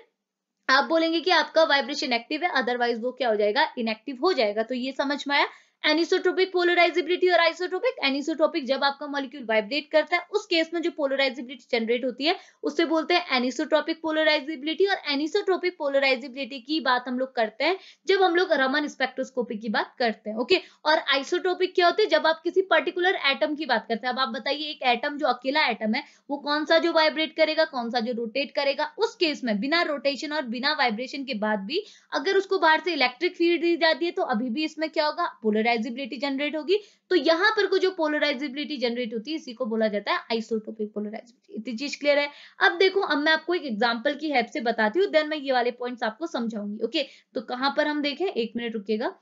आप बोलेंगे कि आपका वाइब्रेशन एक्टिव है अदरवाइज वो क्या हो जाएगा इनएक्टिव हो जाएगा तो ये समझ में आया एनिसोट्रोपिक पोलराइजेबिलिटी और आइसोट्रोपिक एनिसोट्रोपिक जब आपका मॉलिक्यूल वाइब्रेट करता है उस केस में जो पोलराइजेबिलिटी जनरेट होती है उससे बोलते हैं एनिसोट्रोपिक पोलराइजेबिलिटी और एनिसोट्रोपिक पोलराइजेबिलिटी की बात हम लोग करते हैं जब हम लोग रमन स्पेक्ट्रोस्कोपी की बात करते हैं ओके और आइसोट्रोपिक क्या होते हैं जब आप किसी पर्टिकुलर एटम की बात करते हैं अब आप बताइए एक एटम जो अकेला एटम है वो कौन सा जो वाइब्रेट करेगा कौन सा जो रोटेट करेगा उस केस में बिना रोटेशन और बिना वाइब्रेशन के बाद भी अगर उसको बाहर से इलेक्ट्रिक फील्ड दी जाती है तो अभी भी इसमें क्या होगा पोलराइज पोलराइजिबिलिटी जनरेट होगी तो यहाँ पर को जो पोलराइजिबिलिटी जनरेट होती है इसी को बोला जाता है आइसोटोपिक पोलराइजिबिलिटी इतनी चीज क्लियर है अब देखो अब मैं आपको एक एग्जाम्पल की हेल्प से बताती हूँ देन मैं ये वाले पॉइंट आपको समझाऊंगी ओके तो कहाँ पर हम देखें एक मिनट रुकेगा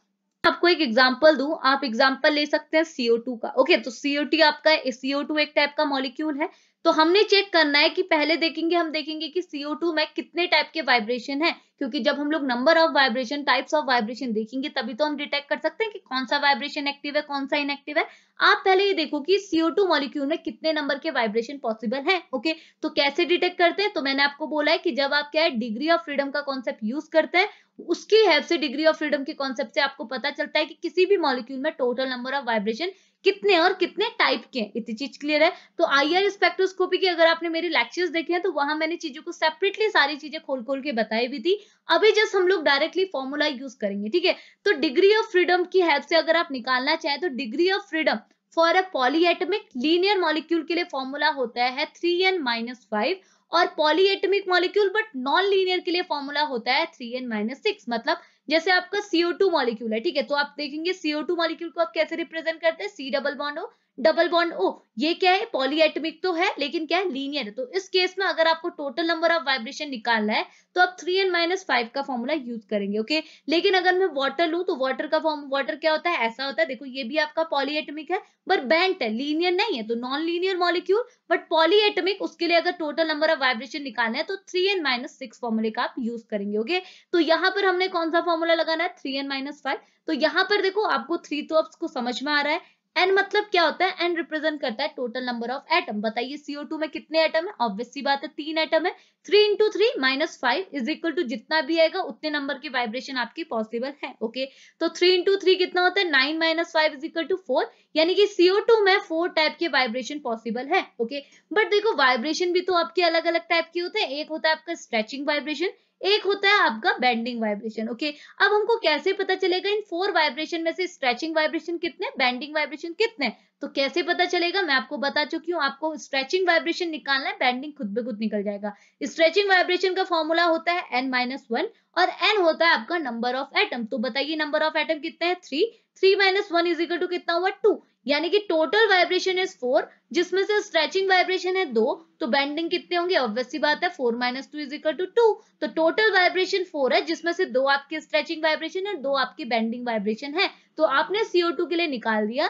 आपको एक एग्जाम्पल दू आप एग्जाम्पल ले सकते हैं CO2 का ओके okay, तो CO2 आपका सीओ टू एक टाइप का मॉलिक्यूल है तो हमने चेक करना है कि पहले देखेंगे हम देखेंगे कि CO2 में कितने टाइप के वाइब्रेशन है क्योंकि जब हम लोग number of vibration types of vibration देखेंगे तभी तो हम डिटेक्ट कर सकते हैं कि कौन सा वाइब्रेशन एक्टिव है कौन सा इनएक्टिव है आप पहले ये देखो कि CO2 मॉलिक्यूल में कितने नंबर के वाइब्रेशन पॉसिबल है ओके तो कैसे डिटेक्ट करते हैं तो मैंने आपको बोला है कि जब आप क्या है डिग्री ऑफ फ्रीडम का कॉन्सेप्ट यूज करते हैं उसकी हेल्प से डिग्री ऑफ फ्रीडम के कॉन्सेप्ट से आपको पता चलता है कि किसी भी मॉलिक्यूल में टोटल नंबर ऑफ वाइब्रेशन कितने और कितने टाइप के हैं इतनी चीज क्लियर है तो आई आर स्पेक्ट्रोस्कोपी की अगर आपने मेरे लेक्चर्स देखे हैं तो वहां मैंने चीजों को सेपरेटली सारी चीजें खोल खोल के बताई भी थी अभी जस्ट हम लोग डायरेक्टली फॉर्मूला यूज करेंगे ठीक है तो डिग्री ऑफ फ्रीडम की हेल्प से अगर आप निकालना चाहें तो degree of freedom for a polyatomic linear molecule के लिए फॉर्मूला होता है थ्री एन माइनस फाइव और polyatomic molecule but non linear के लिए फॉर्मूला होता है थ्री एन माइनस सिक्स मतलब जैसे आपका सीओ टू मॉलिक्यूल है ठीक है तो आप देखेंगे सीओ टू मॉलिक्यूल को आप कैसे रिप्रेजेंट करते हैं C double bond O double bond O ये क्या है पॉलीएटमिक तो है लेकिन क्या है लीनियर है तो इस केस में अगर आपको टोटल नंबर ऑफ वाइब्रेशन निकालना है तो आप थ्री एन माइनस फाइव का फॉर्मूला यूज करेंगे ओके लेकिन अगर मैं वाटर लू तो वाटर का फॉर्म वाटर क्या होता है ऐसा होता है देखो ये भी आपका पॉलीएटमिक है पर बैंट है लीनियर नहीं है तो non linear molecule but polyatomic उसके लिए अगर टोटल नंबर ऑफ वाइब्रेशन निकालना है तो थ्री एन माइनस सिक्स फॉर्मूले का आप यूज करेंगे ओके तो यहाँ पर हमने कौन सा फॉर्मूला लगाना है थ्री एन माइनस फाइव तो यहाँ पर देखो आपको थ्री तो आपको समझ में आ रहा है एन मतलब क्या होता है एन रिप्रेजेंट करता है टोटल नंबर ऑफ एटम बताइए सीओ टू में कितने एटम है ऑब्वियसली बात है तीन एटम है three into three minus five is equal to जितना भी आएगा उतने नंबर की वाइब्रेशन आपकी पॉसिबल है ओके तो थ्री इंटू थ्री कितना होता है nine minus five is equal to four यानी कि सीओ टू में फोर टाइप के वाइब्रेशन पॉसिबल है ओके बट देखो वाइब्रेशन भी तो आपके अलग अलग टाइप के होते हैं एक होता है आपका स्ट्रेचिंग वाइब्रेशन एक होता है आपका बैंडिंग वाइब्रेशन ओके अब हमको कैसे पता चलेगा इन फोर वाइब्रेशन में से स्ट्रेचिंग वाइब्रेशन कितने बैंडिंग वाइब्रेशन कितने तो कैसे पता चलेगा मैं आपको बता चुकी हूँ आपको स्ट्रेचिंग वाइब्रेशन निकालना है बैंडिंग खुद बेखुद खुद निकल जाएगा स्ट्रेचिंग वाइब्रेशन का फॉर्मूला होता है एन माइनस वन और एन होता है आपका नंबर ऑफ एटम तो बताइए नंबर ऑफ एटम कितने हैं three three minus one is equal to कितना हुआ टू यानी कि टोटल वाइब्रेशन इज फोर जिसमें से स्ट्रेचिंग वाइब्रेशन है दो तो बेंडिंग कितने होंगे ऑब्वियसली बात है four minus two is equal to two तो टोटल वाइब्रेशन फोर है जिसमें से दो आपकी स्ट्रेचिंग वाइब्रेशन है दो आपकी बेंडिंग वाइब्रेशन है तो आपने सीओ टू के लिए निकाल दिया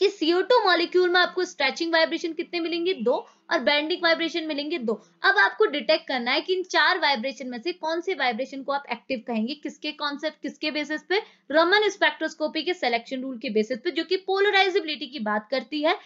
कि CO2 मॉलिक्यूल में आपको स्ट्रेचिंग वाइब्रेशन कितने मिलेंगे दो और बैंडिंग वाइब्रेशन मिलेंगे दो अब आपको डिटेक्ट करना है कि इन चार वाइब्रेशन में से कौन से वाइब्रेशन को आप एक्टिव कहेंगे किसके कॉन्सेप्ट किसके बेसिस पे रमन स्पेक्ट्रोस्कोपी के सिलेक्शन रूल के बेसिस पे जो कि पोलराइजेबिलिटी की बात करती है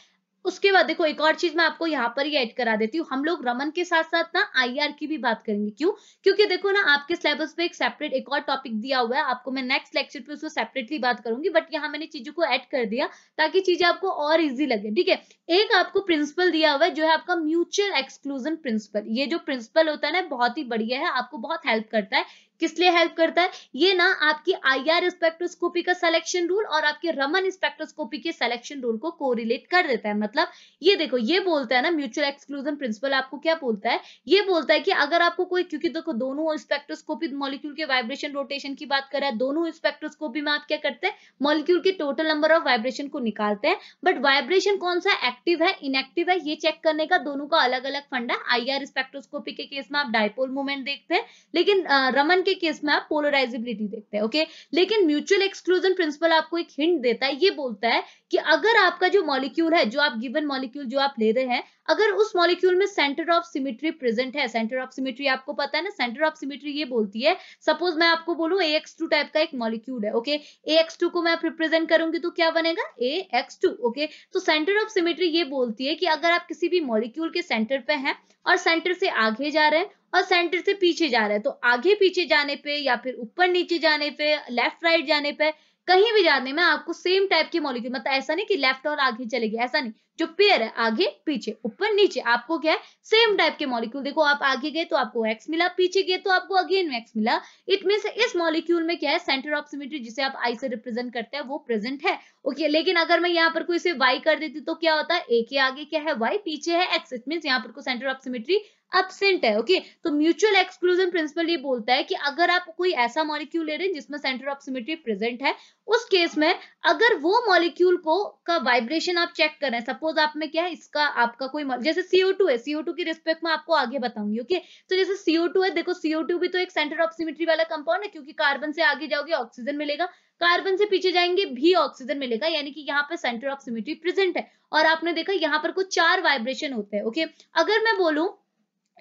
उसके बाद देखो एक और चीज मैं आपको यहाँ पर ही ऐड करा देती हूँ हम लोग रमन के साथ साथ ना आईआर की भी बात करेंगे क्यों क्योंकि देखो ना आपके सिलेबस पे एक सेपरेट एक और टॉपिक दिया हुआ है आपको मैं नेक्स्ट लेक्चर पे उसको सेपरेटली बात करूंगी बट यहाँ मैंने चीजों को ऐड कर दिया ताकि चीजें आपको और इजी लगे ठीक है एक आपको प्रिंसिपल दिया हुआ है जो है आपका म्यूचुअल एक्सक्लूजन प्रिंसिपल ये जो प्रिंसिपल होता है ना बहुत ही बढ़िया है आपको बहुत हेल्प करता है किस लिए हेल्प करता है ये ना आपकी आई आर स्पेक्ट्रोस्कोपी का सिलेक्शन रूल और आपके रमन स्पेक्ट्रोस्कोपी के सिलेक्शन रूल को कोरिलेट कर देता है मतलब ये देखो ये बोलता है ना म्यूचुअल एक्सक्लूजन प्रिंसिपल आपको क्या बोलता है ये बोलता है कि अगर आपको कोई क्योंकि देखो दोनों स्पेक्ट्रोस्कोपी मॉलिक्यूल के वाइब्रेशन रोटेशन की बात कर है दोनों स्पेक्ट्रोस्कोपी में आप क्या करते हैं मॉलिक्यूल के टोटल नंबर ऑफ वाइब्रेशन को निकालते हैं बट वाइब्रेशन कौन सा एक्टिव है इनएक्टिव है ये चेक करने का दोनों का अलग अलग फंडा आई आर स्पेक्ट्रोस्कोपी के केस में आप डायपोल मूवमेंट देखते हैं लेकिन रमन के के केस में आप पोलराइजेबिलिटी देखते हैं ओके लेकिन म्यूचुअल एक्सक्लूजन प्रिंसिपल आपको एक हिंट देता है ये बोलता है कि अगर आपका जो मॉलिक्यूल है जो आप गिवन मॉलिक्यूल जो आप ले रहे हैं अगर उस मॉलिक्यूल में सेंटर ऑफ सिमेट्री प्रेजेंट है सेंटर ऑफ सिमेट्री आपको पता है ना सेंटर ऑफ सिमेट्री ये बोलती है सपोज मैं आपको बोलू ए एक्स टू टाइप का एक मॉलिक्यूल है ओके ए एक्स टू को मैं रिप्रेजेंट करूंगी तो क्या बनेगा ए एक्स टू ओके तो सेंटर ऑफ सिमेट्री ये बोलती है कि अगर आप किसी भी मॉलिक्यूल के सेंटर पे हैं और सेंटर से आगे जा रहे हैं और सेंटर से पीछे जा रहा है तो आगे पीछे जाने पे या फिर ऊपर नीचे जाने पे लेफ्ट राइट जाने पे कहीं भी जाने में आपको सेम टाइप के मॉलिक्यूल मतलब ऐसा नहीं कि लेफ्ट और आगे चले गए ऐसा नहीं जो पेयर है आगे पीछे ऊपर नीचे आपको क्या है सेम टाइप के मॉलिक्यूल देखो आप आगे गए तो आपको एक्स मिला पीछे गए तो आपको अगेन एक्स मिला इट मीन इस मॉलिक्यूल में क्या है सेंटर ऑफ सिमेट्री जिसे आप आई से रिप्रेजेंट करते हैं वो प्रेजेंट है ओके लेकिन अगर मैं यहाँ पर कोई इसे वाई कर देती तो क्या होता है ए के आगे क्या है वाई पीछे है एक्स इट मीन यहाँ पर कोई सेंटर ऑफ सिमेट्री अपसेंट है ओके तो म्यूचुअल एक्सक्लूजन प्रिंसिपल ये बोलता है कि अगर आप कोई ऐसा मॉलिक्यूल ले रहे हैं जिसमें सेंटर ऑफ सिमेट्री प्रेजेंट है उस केस में अगर वो मॉलिक्यूल को का वाइब्रेशन आप चेक करें सपोज आप में क्या है इसका आपका कोई जैसे CO2 है CO2 की रिस्पेक्ट में आपको आगे बताऊंगी ओके okay? तो जैसे CO2 है देखो CO2 भी तो एक सेंटर ऑफ सिमेट्री वाला कंपाउंड है क्योंकि कार्बन से आगे जाओगे ऑक्सीजन मिलेगा कार्बन से पीछे जाएंगे भी ऑक्सीजन मिलेगा यानी कि यहाँ पर सेंटर ऑफ सिमिट्री प्रेजेंट है और आपने देखा यहाँ पर कुछ चार वाइब्रेशन होते हैं ओके अगर मैं बोलूँ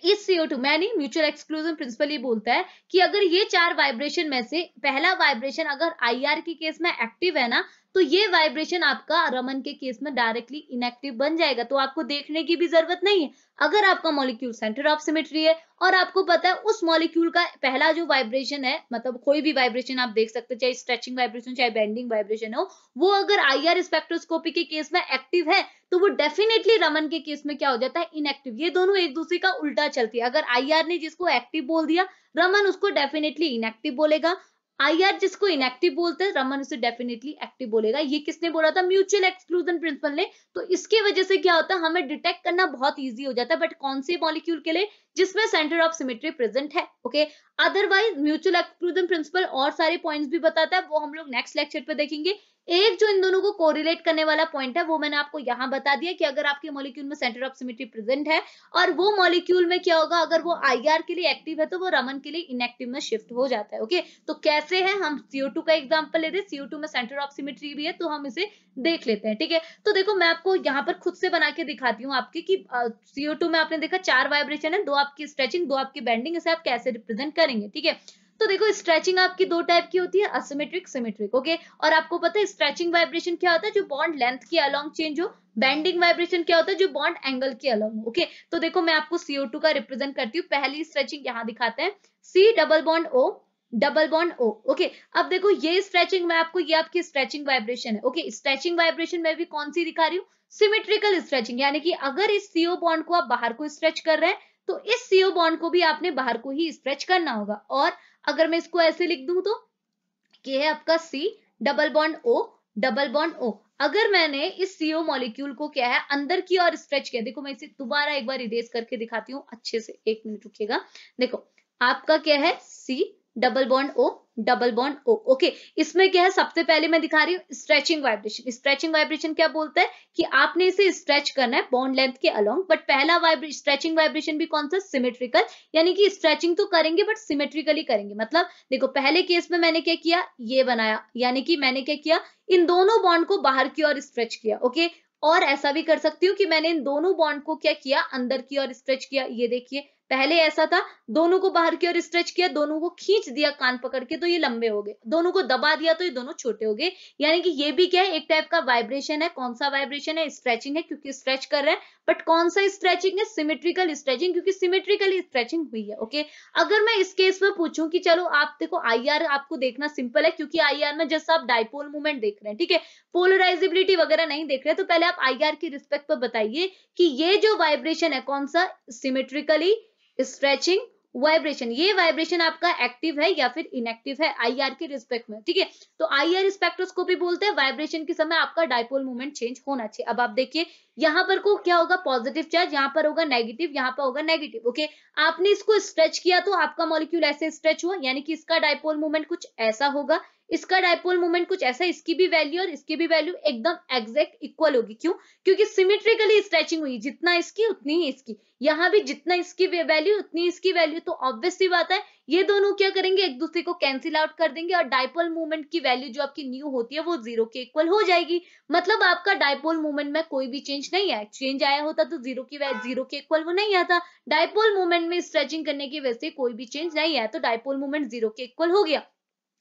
इस सीओ टू मैनी म्यूचुअल एक्सक्लूजन प्रिंसिपल ये बोलता है कि अगर ये चार वाइब्रेशन में से पहला वाइब्रेशन अगर आईआर की केस में एक्टिव है ना तो ये वाइब्रेशन आपका रमन के केस में डायरेक्टली इनएक्टिव बन जाएगा तो आपको देखने की भी जरूरत नहीं है अगर आपका मॉलिक्यूल सेंटर ऑफ सिमेट्री है और आपको पता है उस मॉलिक्यूल का पहला जो वाइब्रेशन है मतलब कोई भी वाइब्रेशन आप देख सकते हैं चाहे स्ट्रेचिंग वाइब्रेशन चाहे बेंडिंग वाइब्रेशन हो वो अगर आई आर स्पेक्ट्रोस्कोपी के केस में एक्टिव है तो वो डेफिनेटली रमन के केस में क्या हो जाता है इनएक्टिव ये दोनों एक दूसरे का उल्टा चलती है अगर आर ने जिसको एक्टिव बोल दिया रमन उसको डेफिनेटली इनएक्टिव बोलेगा आईआर जिसको इनएक्टिव बोलते हैं रमन उसे डेफिनेटली एक्टिव बोलेगा ये किसने बोला था म्यूचुअल एक्सक्लूजन प्रिंसिपल ने तो इसके वजह से क्या होता है हमें डिटेक्ट करना बहुत इजी हो जाता है बट कौन से मॉलिक्यूल के लिए जिसमें सेंटर ऑफ सिमेट्री प्रेजेंट है okay otherwise mutual exclusion principle और सारे पॉइंट्स भी बताता है वो हम लोग नेक्स्ट लेक्चर पे देखेंगे एक जो इन दोनों को कोरिलेट करने वाला पॉइंट है वो मैंने आपको यहाँ बता दिया कि अगर आपके मॉलिक्यूल में सेंटर ऑफ सिमेट्री प्रेजेंट है और वो मॉलिक्यूल में क्या होगा अगर वो आईआर के लिए एक्टिव है तो वो रमन के लिए इनएक्टिव में शिफ्ट हो जाता है ओके तो कैसे है हम सीओ का एग्जाम्पल लेते हैं सीओ में सेंटर ऑफ सिमेट्री भी है तो हम इसे देख लेते हैं ठीक है तो देखो मैं आपको यहाँ पर खुद से बना के दिखाती हूँ आपकी की सीओ में आपने देखा चार वाइब्रेशन है दो आपकी स्ट्रेचिंग दो आपकी बैंडिंग इसे आप कैसे रिप्रेजेंट करेंगे ठीक है तो देखो स्ट्रेचिंग आपकी दो टाइप की होती है असिमेट्रिक सिमेट्रिक ओके और आपको पता है स्ट्रेचिंग वाइब्रेशन क्या होता है जो बॉन्ड लेंथ के अलॉन्ग चेंज हो बेंडिंग वाइब्रेशन क्या होता है जो बॉन्ड एंगल के अलॉन्ग हो ओके तो देखो मैं आपको सीओ टू का रिप्रेजेंट करती हूँ पहली स्ट्रेचिंग यहाँ दिखाते हैं C double bond O double bond O okay अब देखो ये स्ट्रेचिंग में आपको ये आपकी स्ट्रेचिंग वाइब्रेशन है ओके स्ट्रेचिंग वाइब्रेशन में भी कौन सी दिखा रही हूँ सिमेट्रिकल स्ट्रेचिंग यानी कि अगर इस सीओ बॉन्ड को आप बाहर को स्ट्रेच कर रहे हैं तो इस सीओ बॉन्ड को भी आपने बाहर को ही स्ट्रेच करना होगा और अगर मैं इसको ऐसे लिख दू तो ये है आपका C double bond O double bond O अगर मैंने इस सीओ मॉलिक्यूल को क्या है अंदर की ओर स्ट्रेच किया देखो मैं इसे दोबारा एक बार इरेज करके दिखाती हूँ अच्छे से एक मिनट रुकिएगा देखो आपका क्या है C double bond O double bond O okay इसमें क्या है सबसे पहले मैं दिखा रही हूँ स्ट्रेचिंग वाइब्रेशन स्ट्रेचिंग वाइब्रेशन क्या बोलता है कि आपने इसे स्ट्रेच करना है बॉन्ड लेंथ के अलोंग बट पहला स्ट्रेचिंग वाइब्रेशन भी कौन सा सिमेट्रिकल यानी कि स्ट्रेचिंग तो करेंगे बट सिमेट्रिकली करेंगे मतलब देखो पहले केस में मैंने क्या किया ये बनाया यानी कि मैंने क्या किया इन दोनों बॉन्ड को बाहर की ओर स्ट्रेच किया ओके और ऐसा भी कर सकती हूँ कि मैंने इन दोनों बॉन्ड को क्या किया अंदर की ओर स्ट्रेच किया ये देखिए पहले ऐसा था दोनों को बाहर की ओर स्ट्रेच किया दोनों को खींच दिया कान पकड़ के तो ये लंबे हो गए दोनों को दबा दिया तो ये दोनों छोटे हो गए यानी कि ये भी क्या है एक टाइप का वाइब्रेशन है कौन सा वाइब्रेशन है स्ट्रेचिंग है क्योंकि स्ट्रेच कर रहे हैं बट कौन सा स्ट्रेचिंग है सिमेट्रिकल स्ट्रेचिंग क्योंकि सिमेट्रिकल स्ट्रेचिंग हुई है ओके अगर मैं इस केस में पूछूं कि चलो आप देखो आई आपको देखना सिंपल है क्योंकि आई में जैसे आप डाइपोल मूवमेंट देख रहे हैं ठीक है पोलराइजेबिलिटी वगैरह नहीं देख रहे तो पहले आप आई की रिस्पेक्ट पर बताइए कि ये जो वाइब्रेशन है कौन सा सिमेट्रिकली स्ट्रेचिंग वाइब्रेशन ये वाइब्रेशन आपका एक्टिव है या फिर इनएक्टिव है आईआर के रिस्पेक्ट में ठीक है तो आईआर स्पेक्ट्रोस्कोपी बोलते हैं वाइब्रेशन के समय आपका डायपोल मूवमेंट चेंज होना चाहिए अब आप देखिए यहाँ पर को क्या होगा पॉजिटिव चार्ज यहाँ पर होगा नेगेटिव यहाँ पर होगा नेगेटिव ओके आपने इसको स्ट्रेच किया तो आपका मॉलिक्यूल ऐसे स्ट्रेच हुआ यानी कि इसका डायपोल मूवमेंट कुछ ऐसा होगा इसका डायपोल मूवमेंट कुछ ऐसा इसकी भी वैल्यू और इसकी भी वैल्यू एकदम एग्जैक्ट इक्वल होगी क्यों क्योंकि सिमेट्रिकली स्ट्रेचिंग हुई जितना इसकी उतनी ही इसकी यहाँ भी जितना इसकी वैल्यू उतनी इसकी वैल्यू तो ऑब्वियसली बात है ये दोनों क्या करेंगे एक दूसरे को कैंसिल आउट कर देंगे और डायपोल मूवमेंट की वैल्यू जो आपकी न्यू होती है वो जीरो के इक्वल हो जाएगी मतलब आपका डायपोल मूवमेंट में कोई भी चेंज नहीं आया चेंज आया होता तो जीरो की जीरो के इक्वल वो नहीं आता डायपोल मूवमेंट में स्ट्रेचिंग करने की वजह से कोई भी चेंज नहीं आया तो डायपोल मूवमेंट जीरो के इक्वल हो गया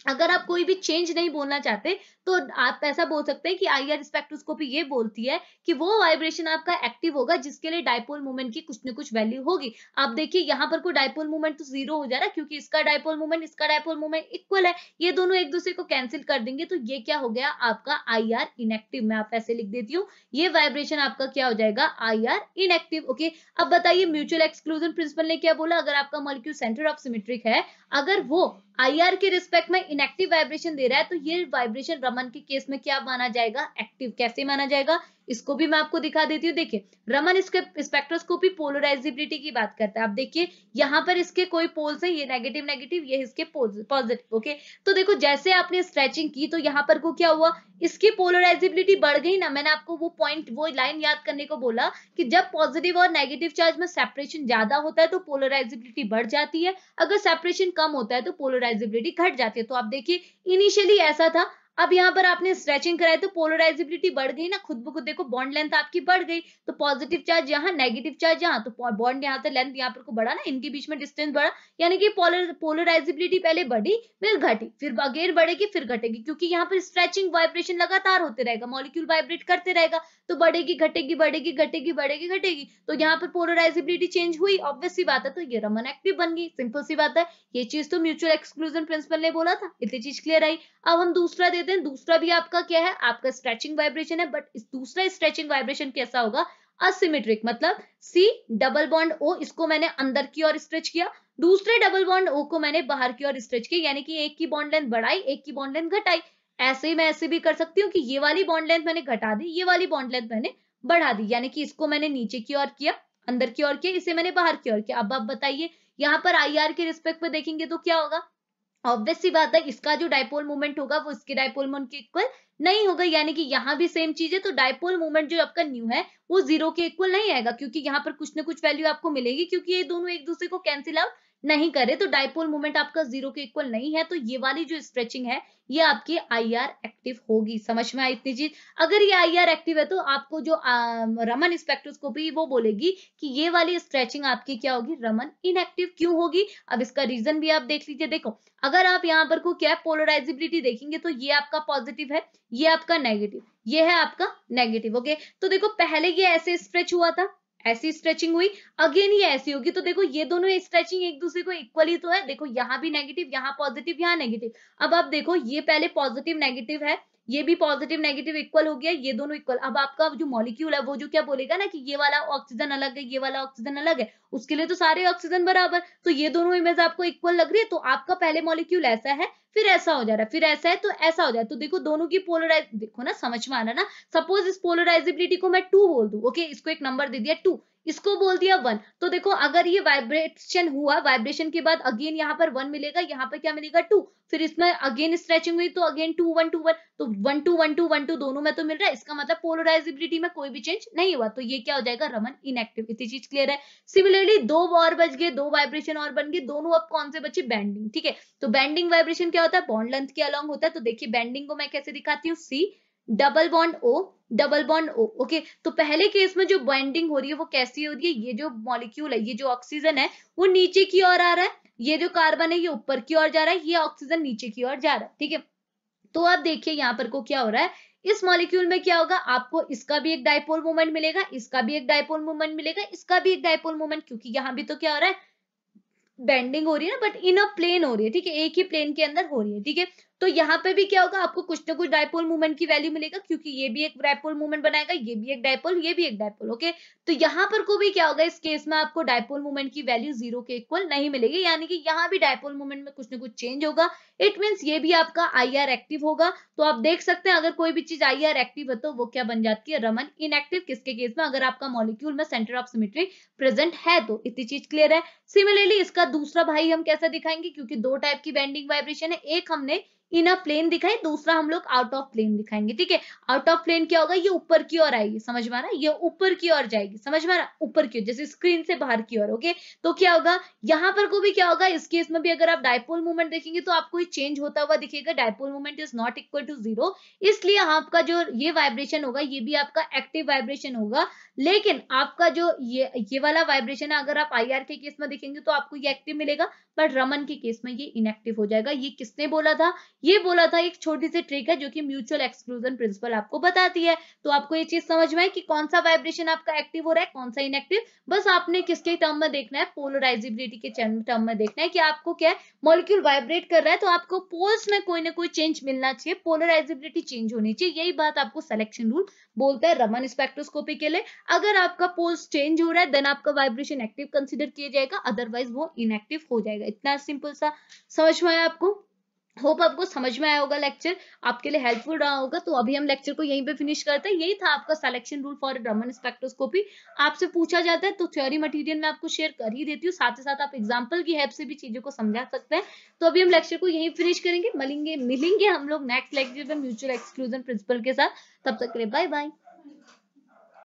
अगर आप कोई भी चेंज नहीं बोलना चाहते तो आप ऐसा बोल सकते हैं कि आई आर स्पेक्ट्रोस्कोपी ये बोलती है कि वो वाइब्रेशन आपका एक्टिव होगा जिसके लिए डायपोल मूवमेंट की कुछ ना कुछ वैल्यू होगी आप देखिए यहाँ पर कोई डायपोल मूवमेंट तो जीरो हो जा रहा है क्योंकि इसका डायपोल मूवमेंट इसका डायपोल मूवमेंट इक्वल है ये दोनों एक दूसरे को कैंसिल कर देंगे तो ये क्या हो गया आपका आई आर इनएक्टिव मैं आप ऐसे लिख देती हूँ ये वाइब्रेशन आपका क्या हो जाएगा आई आर इनएक्टिव ओके अब बताइए म्यूचुअल एक्सक्लूजन प्रिंसिपल ने क्या बोला अगर आपका मॉलिक्यूल सेंटर ऑफ सिमेट्रिक है अगर वो आई आर के रिस्पेक्ट में इनएक्टिव वाइब्रेशन दे रहा है तो ये वाइब्रेशन रमन के केस में क्या माना जाएगा एक्टिव कैसे माना जाएगा इसको भी मैं आपको दिखा देती हूँ देखिए रमन इसके स्पेक्ट्रोस्कोपी पोलराइजिबिलिटी की बात करता है आप देखिए यहाँ पर इसके कोई पोल्स है ये नेगेटिव नेगेटिव ये इसके पॉजिटिव ओके तो देखो जैसे आपने स्ट्रेचिंग की तो यहाँ पर को क्या हुआ इसकी पोलराइजिबिलिटी बढ़ गई ना मैंने आपको वो पॉइंट वो लाइन याद करने को बोला कि जब पॉजिटिव और नेगेटिव चार्ज में सेपरेशन ज्यादा होता है तो पोलराइजिबिलिटी बढ़ जाती है अगर सेपरेशन कम होता है तो पोलराइजिबिलिटी घट जाती है तो आप देखिए इनिशियली ऐसा था अब यहाँ पर आपने स्ट्रेचिंग कराई तो पोलराइजिबिलिटी बढ़ गई ना खुद ब खुद देखो बॉन्ड लेंथ आपकी बढ़ गई तो पॉजिटिव चार्ज यहाँ नेगेटिव चार्ज यहाँ तो बॉन्ड यहाँ से लेंथ यहाँ पर को बढ़ा ना इनके बीच में डिस्टेंस बढ़ा यानी कि पोलराइजिबिलिटी पहले बढ़ी फिर घटी फिर अगेन बढ़ेगी फिर घटेगी क्योंकि यहाँ पर स्ट्रेचिंग वाइब्रेशन लगातार होते रहेगा मॉलिक्यूल वाइब्रेट करते रहेगा तो बढ़ेगी घटेगी बढ़ेगी घटेगी बढ़ेगी घटेगी तो यहाँ पर पोलराइजिबिलिटी चेंज हुई ऑब्वियस सी बात है तो ये रमन एक्टिव बन गई सिंपल सी बात है ये चीज तो म्यूचुअल एक्सक्लूजन प्रिंसिपल ने बोला था इतनी चीज क्लियर आई अब हम दूसरा देते लेते हैं दूसरा भी आपका क्या है आपका स्ट्रेचिंग वाइब्रेशन है बट दूसरा स्ट्रेचिंग वाइब्रेशन कैसा होगा असिमेट्रिक मतलब सी डबल बॉन्ड ओ इसको मैंने अंदर की ओर स्ट्रेच किया दूसरे डबल बॉन्ड ओ को मैंने बाहर की ओर स्ट्रेच किया यानी कि एक की बॉन्ड लेंथ बढ़ाई एक की बॉन्ड लेंथ घटाई ऐसे ही मैं ऐसे भी कर सकती हूँ कि ये वाली बॉन्ड लेंथ मैंने घटा दी ये वाली बॉन्ड लेंथ मैंने बढ़ा दी यानी कि इसको मैंने नीचे की ओर किया अंदर की ओर किया इसे मैंने बाहर की ओर किया अब आप बताइए यहाँ पर आई आर के रिस्पेक्ट में देखेंगे तो क्या होगा ऑब्वियस सी बात है इसका जो डायपोल मूवमेंट होगा वो इसके डायपोल मूवमेंट के इक्वल नहीं होगा यानी कि यहाँ भी सेम चीज है तो डायपोल मूवमेंट जो आपका न्यू है वो जीरो के इक्वल नहीं आएगा क्योंकि यहाँ पर कुछ ना कुछ वैल्यू आपको मिलेगी क्योंकि ये दोनों एक दूसरे को कैंसिल आउट नहीं करे तो डायपोल मूवमेंट आपका जीरो के इक्वल नहीं है तो ये वाली जो स्ट्रेचिंग है ये आपकी आईआर एक्टिव होगी समझ में आई इतनी चीज अगर ये आईआर एक्टिव है तो आपको जो आ, रमन स्पेक्ट्रोस्कोपी वो बोलेगी कि ये वाली स्ट्रेचिंग आपकी क्या होगी रमन इनएक्टिव क्यों होगी अब इसका रीजन भी आप देख लीजिए देखो अगर आप यहाँ पर को क्या पोलराइजिबिलिटी देखेंगे तो ये आपका पॉजिटिव है ये आपका नेगेटिव ये है आपका नेगेटिव ओके तो देखो पहले ये ऐसे स्ट्रेच हुआ था ऐसी स्ट्रेचिंग हुई अगेन ये ऐसी होगी तो देखो ये दोनों स्ट्रेचिंग एक दूसरे को इक्वली तो है देखो यहाँ भी नेगेटिव यहाँ पॉजिटिव यहाँ नेगेटिव अब आप देखो ये पहले पॉजिटिव नेगेटिव है ये भी पॉजिटिव नेगेटिव इक्वल हो गया ये दोनों इक्वल अब आपका जो मॉलिक्यूल है वो जो क्या बोलेगा ना कि ये वाला ऑक्सीजन अलग है ये वाला ऑक्सीजन अलग है उसके लिए तो सारे ऑक्सीजन बराबर तो ये दोनों इमेज आपको इक्वल लग रही है तो आपका पहले मॉलिक्यूल ऐसा है फिर ऐसा हो जा रहा है फिर ऐसा है तो ऐसा हो जाए तो देखो दोनों की पोलराइज देखो ना समझ में आना ना सपोज इस पोलराइजेबिलिटी को मैं टू बोल दू ओके इसको एक नंबर दे दिया टू इसको बोल दिया वन तो देखो अगर ये वाइब्रेशन हुआ वाइब्रेशन के बाद अगेन यहाँ पर वन मिलेगा यहाँ पर क्या मिलेगा टू फिर इसमें अगेन स्ट्रेचिंग हुई तो again two one two one तो one two one two one two दोनों में तो मिल रहा है इसका मतलब पोलराइजिबिलिटी में कोई भी चेंज नहीं हुआ तो ये क्या हो जाएगा रमन इनएक्टिव इतनी चीज क्लियर है सिमिलरली दो और बच गए दो वाइब्रेशन और बन गए दोनों अब कौन से बच्चे बैंडिंग ठीक है तो बैंडिंग वाइब्रेशन क्या होता है बॉन्ड लेंथ के अलॉन्ग होता है तो देखिए बेंडिंग को मैं कैसे दिखाती हूँ C double bond O double bond O okay तो पहले केस में जो बॉन्डिंग हो रही है वो कैसी हो रही है ये जो मॉलिक्यूल है ये जो ऑक्सीजन है वो नीचे की ओर आ रहा है ये जो कार्बन है ये ऊपर की ओर जा रहा है ये ऑक्सीजन नीचे की ओर जा रहा है ठीक है तो आप देखिए यहाँ पर को क्या हो रहा है इस मॉलिक्यूल में क्या होगा आपको इसका भी एक डायपोल मूवमेंट मिलेगा इसका भी एक डायपोल मूवमेंट मिलेगा इसका भी एक डायपोल मूवमेंट क्योंकि यहाँ भी तो क्या हो रहा है बेंडिंग हो रही है ना बट इन अ प्लेन हो रही है ठीक है एक ही प्लेन के अंदर हो रही है ठीक है तो यहाँ पे भी क्या होगा आपको कुछ ना कुछ डायपोल मूवमेंट की वैल्यू मिलेगा क्योंकि ये भी एक डायपोल मूवमेंट बनाएगा ये भी एक डायपोल ये भी एक डायपोल ओके तो यहाँ पर को भी क्या होगा इस केस में आपको डायपोल मूवमेंट की वैल्यू जीरो के इक्वल नहीं मिलेगी यानी कि यहाँ भी डायपोल मूवमेंट में कुछ ना कुछ चेंज होगा इट मीन्स ये भी आपका आई एक्टिव होगा तो आप देख सकते हैं अगर कोई भी चीज आई एक्टिव है तो वो क्या बन जाती है रमन इनएक्टिव किसके केस में अगर आपका मॉलिक्यूल में सेंटर ऑफ सिमेट्री प्रेजेंट है तो इतनी चीज क्लियर है सिमिलरली इसका दूसरा भाई हम कैसा दिखाएंगे क्योंकि दो टाइप की बेंडिंग वाइब्रेशन है एक हमने इन अ प्लेन दिखाई दूसरा हम लोग आउट ऑफ प्लेन दिखाएंगे ठीक है आउट ऑफ प्लेन क्या होगा ये ऊपर की ओर आएगी समझ में आ रहा ये ऊपर की ओर जाएगी समझ में आ रहा ऊपर की ओर जैसे स्क्रीन से बाहर की ओर ओके तो क्या होगा यहाँ पर को भी क्या होगा इस केस में भी अगर आप डायपोल मूवमेंट देखेंगे तो आपको चेंज होता हुआ दिखेगा dipole movement is not equal to zero इसलिए आपका जो ये वाइब्रेशन होगा ये भी आपका एक्टिव वाइब्रेशन होगा लेकिन आपका जो ये ये वाला वाइब्रेशन है अगर आप आई के केस में देखेंगे तो आपको ये एक्टिव मिलेगा बट रमन के केस में ये इनएक्टिव हो जाएगा ये किसने बोला था ये बोला था एक छोटी सी ट्रिक है जो कि म्यूचुअल एक्सक्लूजन प्रिंसिपल आपको बताती है तो आपको ये चीज समझ में कि कौन सा वाइब्रेशन आपका एक्टिव हो रहा है कौन सा इनएक्टिव बस आपने किसके टर्म में देखना है पोलराइजिबिलिटी के टर्म में देखना है कि आपको क्या है मॉलिक्यूल वाइब्रेट कर रहा है तो आपको पोल्स में कोई ना कोई चेंज मिलना चाहिए पोलराइजिबिलिटी चेंज होनी चाहिए यही बात आपको सिलेक्शन रूल बोलता है रमन स्पेक्ट्रोस्कोपी के लिए अगर आपका पोल्स चेंज हो रहा है देन आपका वाइब्रेशन एक्टिव कंसिडर किया जाएगा अदरवाइज वो इनएक्टिव हो जाएगा इतना सिंपल सा समझ में आया आपको होप आपको समझ में आया होगा लेक्चर आपके लिए हेल्पफुल रहा होगा तो अभी हम लेक्चर को यहीं पे फिनिश करते हैं यही था आपका selection rule for Raman spectroscopy आपसे पूछा जाता है तो थ्योरी मटेरियल मैं आपको शेयर कर ही देती हूँ साथ ही साथ आप एग्जाम्पल की हेल्प से भी चीजों को समझा सकते हैं तो अभी हम लेक्चर को यही फिनिश करेंगे मिलेंगे मिलेंगे हम लोग नेक्स्ट लेक्चर में म्यूचुअल एक्सक्लूजन प्रिंसिपल के साथ तब तक बाय बाय